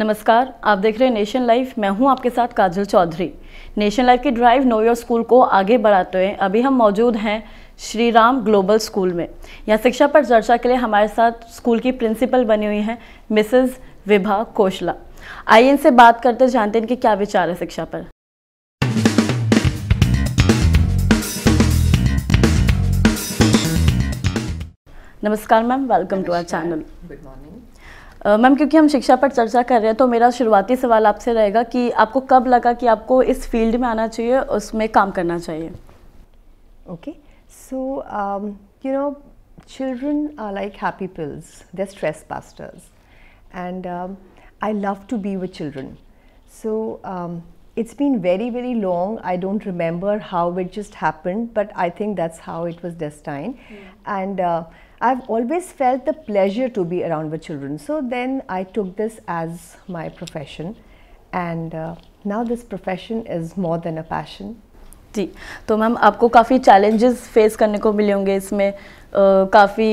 नमस्कार आप देख रहे हैं नेशन लाइफ मैं हूं आपके साथ काजल चौधरी नेशन लाइफ की ड्राइव नो योर स्कूल को आगे बढ़ाते हुए अभी हम मौजूद हैं श्री राम ग्लोबल स्कूल में यहाँ शिक्षा पर चर्चा के लिए हमारे साथ स्कूल की प्रिंसिपल बनी हुई हैं मिसेज विभा कोशला आइए इनसे बात करते जानते हैं इनके क्या विचार है शिक्षा पर नमस्कार ma'am welcome to our channel good morning ma'am क्योंकि हम शिक्षा पर चर्चा कर रहे हैं तो मेरा शुरुआती सवाल आपसे रहेगा कि आपको कब लगा कि आपको इस फील्ड में आना चाहिए उसमें काम करना चाहिए okay so you know children are like happy pills they stress busters and I love to be with children so it's been very very long I don't remember how it just happen but I think that's how it was destine and I've always felt the pleasure to be around with children. So then I took this as my profession, and uh, now this profession is more than a passion. जी तो ma'am आपको काफ़ी challenges face करने को मिले होंगे इसमें काफ़ी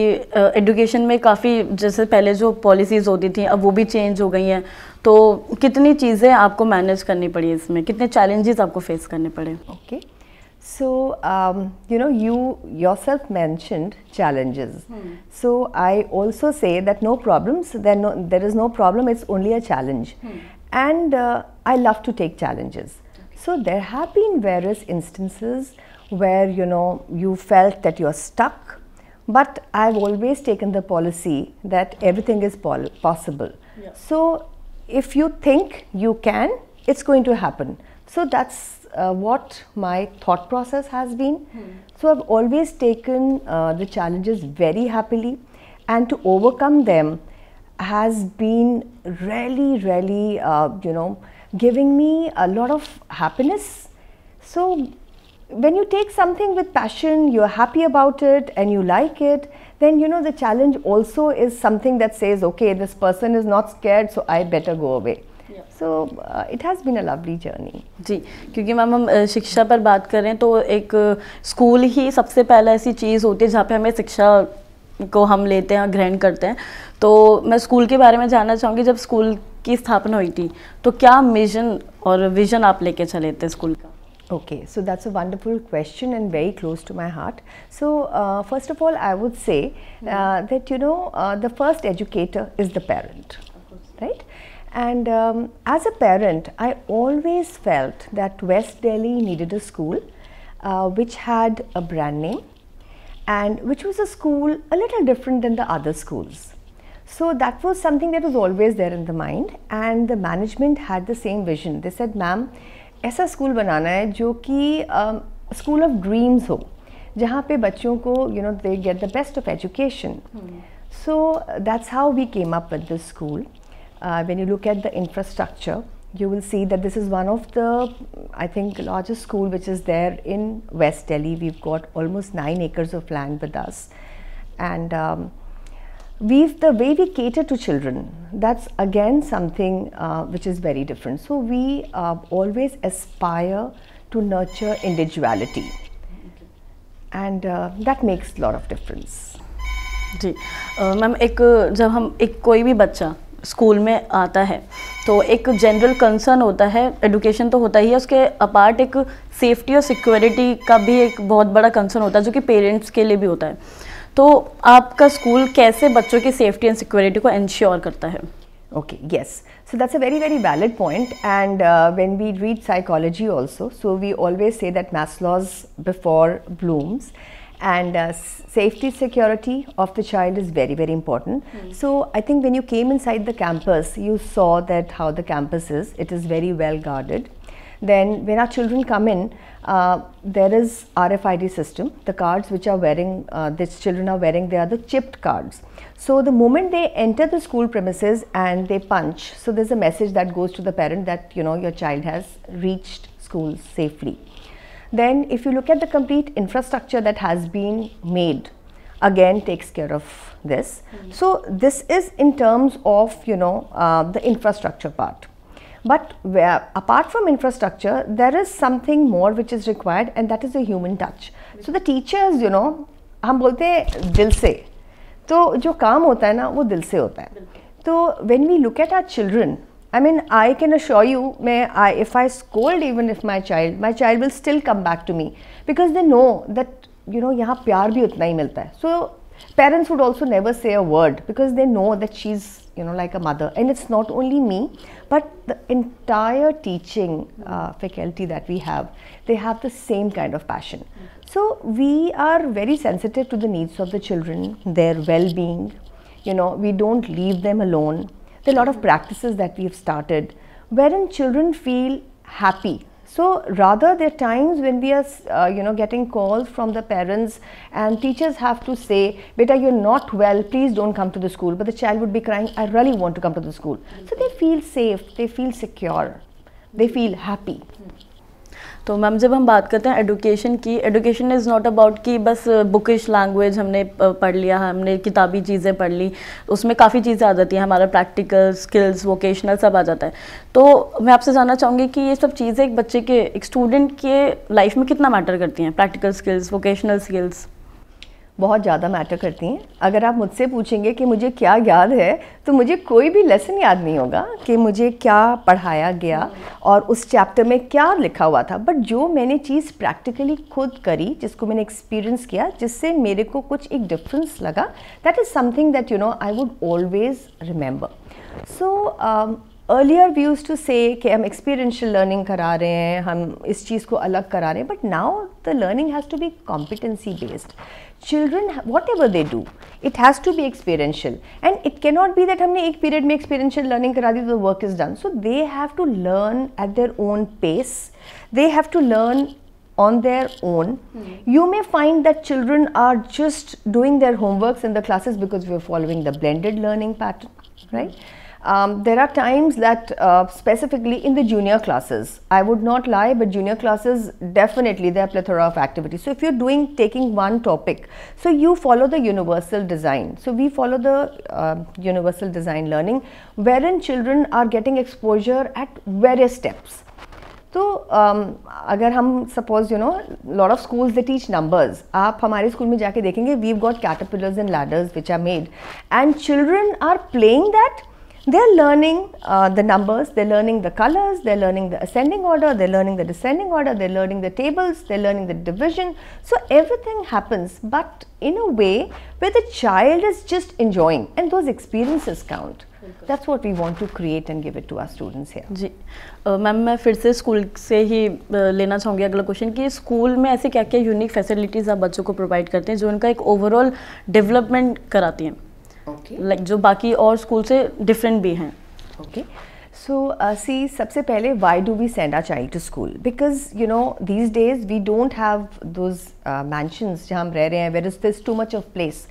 एडुकेशन में काफ़ी जैसे पहले जो पॉलिसीज़ होती थी अब वो भी चेंज हो गई हैं तो कितनी चीज़ें आपको मैनेज करनी पड़ी इसमें कितने चैलेंजेस आपको फेस करने पड़े okay okay. So, um, you know, you yourself mentioned challenges. Hmm. So, I also say that no problems, there, no, there is no problem, it's only a challenge. Hmm. And uh, I love to take challenges. Okay. So, there have been various instances where, you know, you felt that you're stuck, but I've always taken the policy that everything is possible. Yeah. So, if you think you can, it's going to happen. So, that's uh, what my thought process has been. Hmm. So I've always taken uh, the challenges very happily, and to overcome them has been really, really, uh, you know, giving me a lot of happiness. So when you take something with passion, you're happy about it and you like it, then you know the challenge also is something that says, okay, this person is not scared, so I better go away. So it has been a lovely journey जी क्योंकि ma'am हम शिक्षा पर बात करें तो एक school ही सबसे पहला ऐसी चीज़ होती है जहाँ पे हमें शिक्षा को हम लेते हैं ग्रहण करते हैं तो मैं स्कूल के बारे में जानना चाहूँगी जब स्कूल की स्थापना हुई थी तो क्या मिशन और विजन आप लेके चले थे स्कूल का okay so that's a wonderful question and very close to my heart so first of all I would say that you know the first educator is the parent And um, as a parent, I always felt that West Delhi needed a school uh, which had a brand name and which was a school a little different than the other schools. So that was something that was always there in the mind and the management had the same vision. They said, ma'am, ऐसा school बनाना है जो कि school of dreams हो जहाँ पे बच्चों को you know they get the best of education So uh, that's how we came up with this school uh, when you look at the infrastructure, you will see that this is one of the, I think, largest school which is there in West Delhi. We've got almost nine acres of land with us. And um, we've, the way we cater to children, that's again something uh, which is very different. So we uh, always aspire to nurture individuality. And uh, that makes a lot of difference. जी ma'am एक जब हम एक कोई भी बच्चा school में आता है तो एक जनरल कंसर्न होता है एडुकेशन तो होता ही है उसके अपार्ट एक सेफ्टी और सिक्योरिटी का भी एक बहुत बड़ा कंसर्न होता है जो कि पेरेंट्स के लिए भी होता है तो आपका स्कूल कैसे बच्चों की सेफ्टी एंड सिक्योरिटी को इंश्योर करता है okay yes so that's a very very valid point and when we read psychology also so we always say that that before Bloom's and uh, safety security of the child is very very important mm. so i think when you came inside the campus you saw that how the campus is it is very well guarded then when our children come in uh, there is rfid system the cards which are wearing uh, these children are wearing they are the chipped cards so the moment they enter the school premises and they punch so there's a message that goes to the parent that you know your child has reached school safely then if you look at the complete infrastructure that has been made, again takes care of this. Mm -hmm. So this is in terms of, you know, uh, the infrastructure part. But where, apart from infrastructure, there is something more which is required and that is the human touch. So the teachers, you know, हम बोलते हैं दिल से तो जो काम होता है ना वो दिल से होता है तो when we look at our I mean, I can assure you, may I, if I scold even if my child, my child will still come back to me because they know that you know यहाँ प्यार भी उतना ही मिलता है. So parents would also never say a word because they know that she's you know like a mother and it's not only me but the entire teaching uh, faculty that we have they have the same kind of passion so we are very sensitive to the needs of the children their well-being you know we don't leave them alone there are a lot of practices that we've started wherein children feel happy so rather there are times when we are uh, you know getting calls from the parents and teachers have to say beta you're not well please don't come to the school but the child would be crying I really want to come to the school. So they feel safe, they feel secure, they feel happy. तो ma'am जब हम बात करते हैं education की education is not about कि बस bookish language हमने पढ़ लिया हमने किताबी चीज़ें पढ़ ली उसमें काफ़ी चीज़ें आ जाती हैं हमारा प्रैक्टिकल स्किल्स वोकेशनल सब आ जाता है तो मैं आपसे जानना चाहूँगी कि ये सब चीज़ें एक बच्चे के एक स्टूडेंट के लाइफ में कितना मैटर करती हैं प्रैक्टिकल स्किल्स वोकेशनल स्किल्स बहुत ज़्यादा मैटर करती हैं अगर आप मुझसे पूछेंगे कि मुझे क्या याद है तो मुझे कोई भी लेसन याद नहीं होगा कि मुझे क्या पढ़ाया गया और उस चैप्टर में क्या लिखा हुआ था बट जो मैंने चीज़ प्रैक्टिकली खुद करी जिसको मैंने एक्सपीरियंस किया जिससे मेरे को कुछ एक डिफरेंस लगा that is something that you know I would always remember so earlier we use to say कि हम एक्सपीरियंशियल लर्निंग करा रहे हैं हम इस चीज़ को अलग करा रहे हैं but now the learning has to be competency based children whatever they do it has to be experiential and it cannot be that humne ek period mein experiential learning kara di the work is done so they have to learn at their own pace they have to learn on their own mm you may find that children are just doing their homeworks in the classes because we are following the blended learning pattern right um, there are times that uh, specifically in the junior classes, I would not lie, but junior classes definitely there are plethora of activities. So if you're doing taking one topic, so you follow the universal design. So we follow the uh, universal design learning wherein children are getting exposure at various steps. So तो um, अगर हम suppose you know lot of schools they teach numbers आप हमारे school में जाके देखेंगे we've got caterpillars and ladders which are made, and children are playing that. They're learning uh, the numbers, they're learning the colors, they're learning the ascending order, they're learning the descending order, they're learning the tables, they're learning the division. So everything happens, but in a way where the child is just enjoying and those experiences count. That's what we want to create and give it to our students here. जी ma'am मैं फिर से school से ही लेना चाहूँगी अगला question कि school में ऐसे क्या क्या यूनिक फैसिलिटीज़ आप बच्चों को प्रोवाइड करते हैं जो उनका एक ओवरऑल डेवलपमेंट कराती हैं लाइक जो बाकी और स्कूल से डिफरेंट भी हैं ओके सो सी सबसे पहले why do we send our child to school because you know these days we don't have those mansions जहाँ हम रह रहे हैं where is this too much of place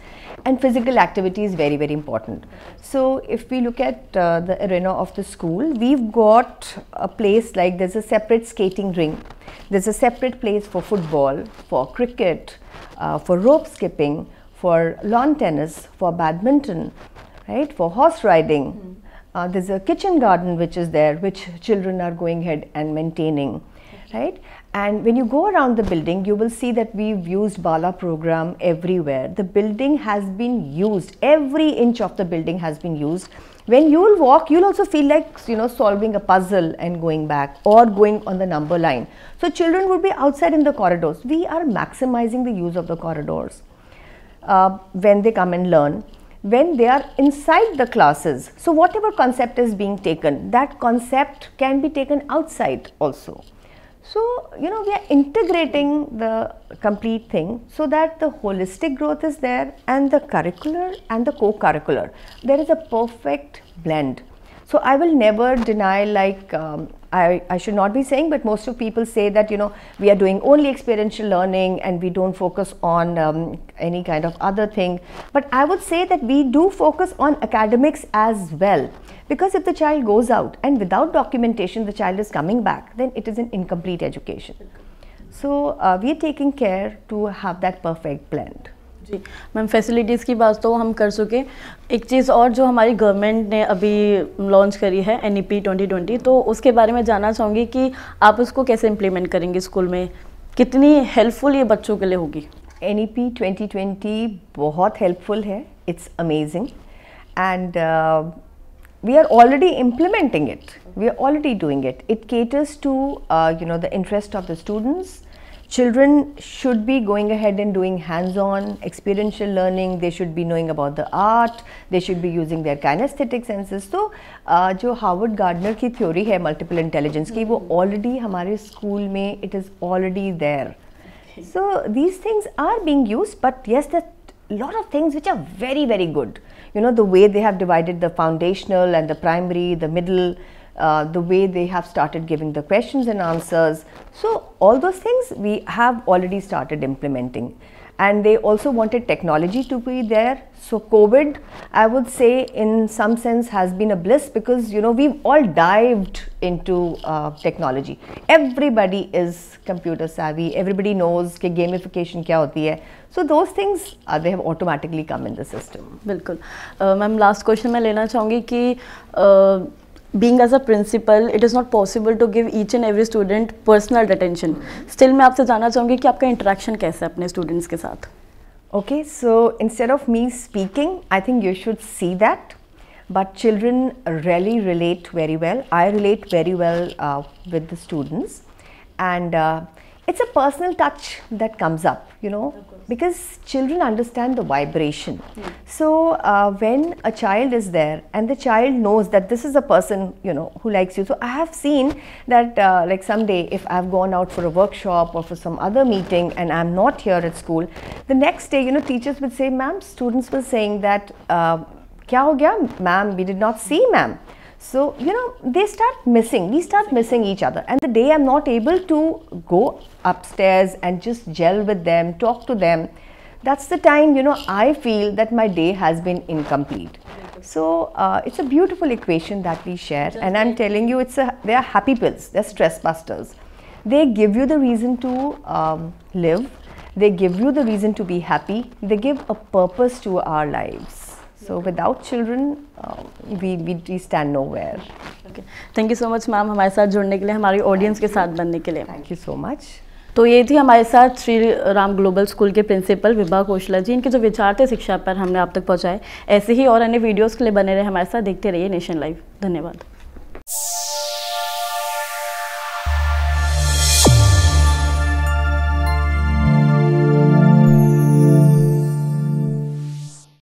and physical activity is very very important so if we look at the reno of the school we got a place like there is a separate skating ring there is a separate place for football for cricket for rope skipping for lawn tennis, for badminton, right, for horse riding. Mm. Uh, there's a kitchen garden which is there, which children are going ahead and maintaining, okay. right? And when you go around the building, you will see that we've used Bala program everywhere. The building has been used, every inch of the building has been used. When you will walk, you'll also feel like, you know, solving a puzzle and going back or going on the number line. So children would be outside in the corridors. We are maximizing the use of the corridors uh, when they come and learn when they are inside the classes. So whatever concept is being taken, that concept can be taken outside also. So, you know, we are integrating the complete thing so that the holistic growth is there and the curricular and the co-curricular. There is a perfect blend. So, I will never deny like um, I, I should not be saying, but most of people say that, you know, we are doing only experiential learning and we don't focus on um, any kind of other thing. But I would say that we do focus on academics as well. Because if the child goes out and without documentation, the child is coming back, then it is an incomplete education. So uh, we are taking care to have that perfect blend. जी ma'am facilities की बात तो हम कर सके एक चीज़ और जो हमारी गवर्नमेंट ने अभी लॉन्च करी है N E P twenty twenty तो उसके बारे में जानना चाहूँगी कि आप उसको कैसे इम्प्लीमेंट करेंगे स्कूल में कितनी हेल्पफुल ये बच्चों के लिए होगी N E P twenty twenty बहुत हेल्पफुल है it's amazing and we are already implementing it we are already doing it it caters to uh, you know the interest of the students Children should be going ahead and doing hands-on experiential learning. They should be knowing about the art. They should be using their kinesthetic senses. So, uh, जो Harvard Gardner की theory, है multiple intelligence की वो already hmm. हमारे school में it is already So these things are being used, but yes, there are a lot of things which are very, very good. You know, the way they have divided the foundational and the primary, the middle, uh, the way they have started giving the questions and answers. So, all those things we have already started implementing. And they also wanted technology to be there. So, COVID, I would say, in some sense, has been a bliss because you know we've all dived into uh, technology. Everybody is computer savvy. Everybody knows what gamification is. So those things those things they have automatically come in the system बिल्कुल ma'am last question मैं being as a principal it is not possible to give each and every student personal attention still मैं आपसे जानना चाहूँगी कि आपका interaction कैसे है अपने स्टूडेंट्स के साथ okay so instead of me speaking I think you should see that but children really relate very well I relate very well with the students and it's a personal touch that comes up you know because children understand the vibration. Mm. So uh, when a child is there and the child knows that this is a person you know who likes you. So I have seen that uh, like someday if I've gone out for a workshop or for some other meeting and I'm not here at school, the next day you know teachers would say, "Ma'am," students were saying that, uh, "Kya ho gaya, ma'am? We did not see, ma'am." So, you know, they start missing, we start missing each other. And the day I'm not able to go upstairs and just gel with them, talk to them, that's the time, you know, I feel that my day has been incomplete. So, uh, it's a beautiful equation that we share. And I'm telling you, it's a, they are happy pills, they're stress busters. They give you the reason to um, live, they give you the reason to be happy, they give a purpose to our lives. So without children, uh, we, we, we stand nowhere. Thank you so much ma'am हमारे साथ जुड़ने के लिए हमारी audience के साथ बनने के लिए थैंक यू सो मच तो ये थी हमारे साथ श्री राम ग्लोबल स्कूल के प्रिंसिपल विभा कोशला जी इनके जो विचार थे शिक्षा पर हमने आप तक पहुंचाए ऐसे ही और अन्य वीडियोस के लिए बने रहे हमारे साथ देखते रहिए नेशन लाइव धन्यवाद